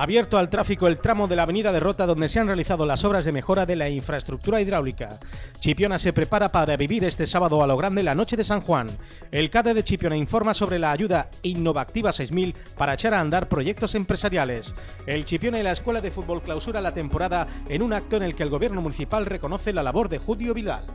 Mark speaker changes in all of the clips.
Speaker 1: abierto al tráfico el tramo de la avenida de Rota donde se han realizado las obras de mejora de la infraestructura hidráulica. Chipiona se prepara para vivir este sábado a lo grande la noche de San Juan. El CADE de Chipiona informa sobre la ayuda Innovativa 6000 para echar a andar proyectos empresariales. El Chipiona y la Escuela de Fútbol clausura la temporada en un acto en el que el gobierno municipal reconoce la labor de Judio Vidal.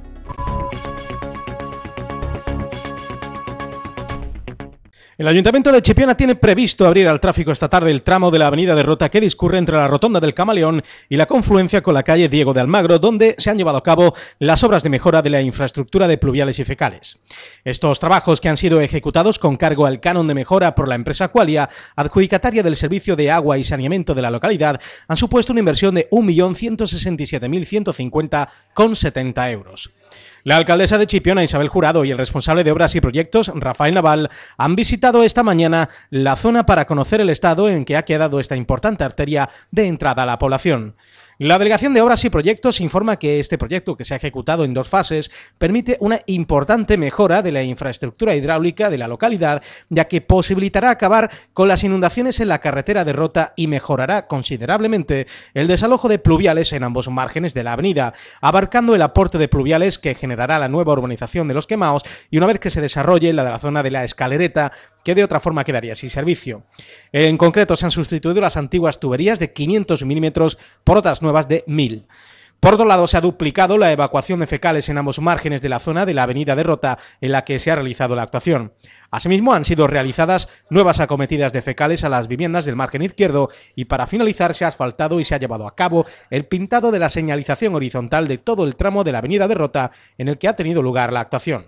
Speaker 1: El Ayuntamiento de Chipiona tiene previsto abrir al tráfico esta tarde el tramo de la avenida de Rota que discurre entre la rotonda del Camaleón y la confluencia con la calle Diego de Almagro, donde se han llevado a cabo las obras de mejora de la infraestructura de pluviales y fecales. Estos trabajos, que han sido ejecutados con cargo al canon de mejora por la empresa Qualia, adjudicataria del servicio de agua y saneamiento de la localidad, han supuesto una inversión de 1.167.150,70 euros. La alcaldesa de Chipiona, Isabel Jurado, y el responsable de Obras y Proyectos, Rafael Naval, han visitado esta mañana la zona para conocer el estado en que ha quedado esta importante arteria de entrada a la población. La Delegación de Obras y Proyectos informa que este proyecto, que se ha ejecutado en dos fases, permite una importante mejora de la infraestructura hidráulica de la localidad, ya que posibilitará acabar con las inundaciones en la carretera de Rota y mejorará considerablemente el desalojo de pluviales en ambos márgenes de la avenida, abarcando el aporte de pluviales que generará la nueva urbanización de los quemaos y una vez que se desarrolle la de la zona de la escalereta que de otra forma quedaría sin servicio? En concreto, se han sustituido las antiguas tuberías de 500 milímetros por otras nuevas de 1000. Por otro lado, se ha duplicado la evacuación de fecales en ambos márgenes de la zona de la avenida Derrota en la que se ha realizado la actuación. Asimismo, han sido realizadas nuevas acometidas de fecales a las viviendas del margen izquierdo y para finalizar se ha asfaltado y se ha llevado a cabo el pintado de la señalización horizontal de todo el tramo de la avenida de Rota en el que ha tenido lugar la actuación.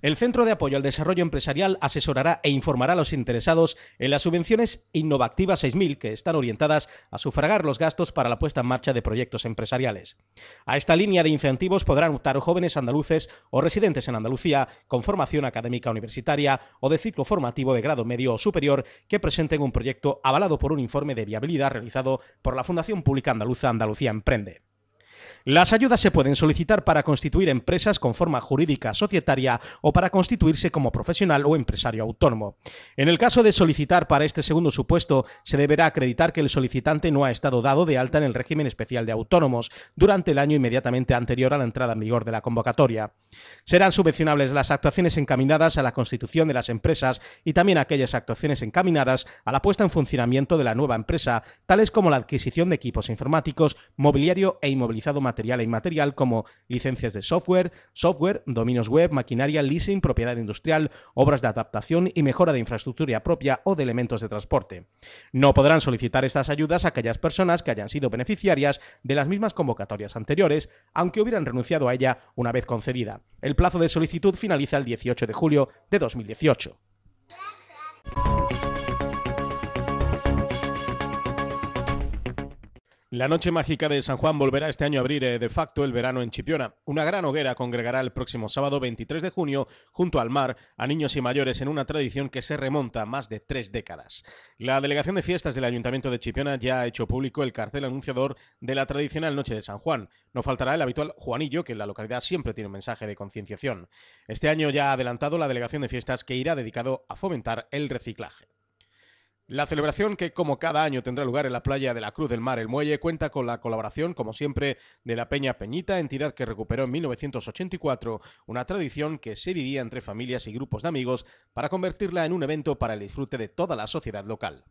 Speaker 1: El Centro de Apoyo al Desarrollo Empresarial asesorará e informará a los interesados en las subvenciones innovativas 6000 que están orientadas a sufragar los gastos para la puesta en marcha de proyectos empresariales. A esta línea de incentivos podrán optar jóvenes andaluces o residentes en Andalucía con formación académica universitaria o de ciclo formativo de grado medio o superior que presenten un proyecto avalado por un informe de viabilidad realizado por la Fundación Pública Andaluza Andalucía Emprende. Las ayudas se pueden solicitar para constituir empresas con forma jurídica societaria o para constituirse como profesional o empresario autónomo. En el caso de solicitar para este segundo supuesto, se deberá acreditar que el solicitante no ha estado dado de alta en el régimen especial de autónomos durante el año inmediatamente anterior a la entrada en vigor de la convocatoria. Serán subvencionables las actuaciones encaminadas a la constitución de las empresas y también aquellas actuaciones encaminadas a la puesta en funcionamiento de la nueva empresa, tales como la adquisición de equipos informáticos, mobiliario e inmovilizado material e inmaterial como licencias de software, software, dominios web, maquinaria, leasing, propiedad industrial, obras de adaptación y mejora de infraestructura propia o de elementos de transporte. No podrán solicitar estas ayudas a aquellas personas que hayan sido beneficiarias de las mismas convocatorias anteriores, aunque hubieran renunciado a ella una vez concedida. El plazo de solicitud finaliza el 18 de julio de 2018. La noche mágica de San Juan volverá este año a abrir eh, de facto el verano en Chipiona. Una gran hoguera congregará el próximo sábado 23 de junio junto al mar a niños y mayores en una tradición que se remonta a más de tres décadas. La delegación de fiestas del Ayuntamiento de Chipiona ya ha hecho público el cartel anunciador de la tradicional noche de San Juan. No faltará el habitual Juanillo, que en la localidad siempre tiene un mensaje de concienciación. Este año ya ha adelantado la delegación de fiestas que irá dedicado a fomentar el reciclaje. La celebración que como cada año tendrá lugar en la playa de la Cruz del Mar El Muelle cuenta con la colaboración, como siempre, de la Peña Peñita, entidad que recuperó en 1984 una tradición que se vivía entre familias y grupos de amigos para convertirla en un evento para el disfrute de toda la sociedad local.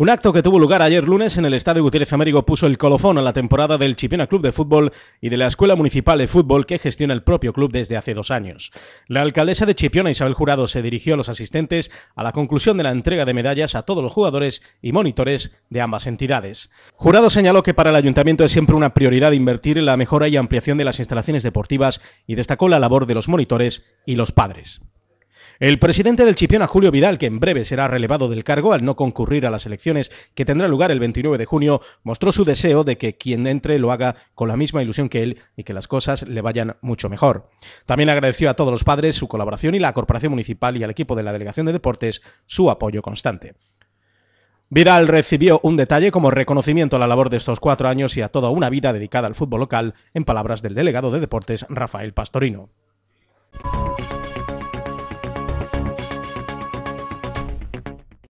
Speaker 1: Un acto que tuvo lugar ayer lunes en el Estadio Gutiérrez Américo puso el colofón a la temporada del Chipiona Club de Fútbol y de la Escuela Municipal de Fútbol que gestiona el propio club desde hace dos años. La alcaldesa de Chipiona, Isabel Jurado, se dirigió a los asistentes a la conclusión de la entrega de medallas a todos los jugadores y monitores de ambas entidades. Jurado señaló que para el ayuntamiento es siempre una prioridad invertir en la mejora y ampliación de las instalaciones deportivas y destacó la labor de los monitores y los padres. El presidente del Chipiona, Julio Vidal, que en breve será relevado del cargo al no concurrir a las elecciones que tendrá lugar el 29 de junio, mostró su deseo de que quien entre lo haga con la misma ilusión que él y que las cosas le vayan mucho mejor. También agradeció a todos los padres su colaboración y la Corporación Municipal y al equipo de la Delegación de Deportes su apoyo constante. Vidal recibió un detalle como reconocimiento a la labor de estos cuatro años y a toda una vida dedicada al fútbol local, en palabras del delegado de deportes Rafael Pastorino.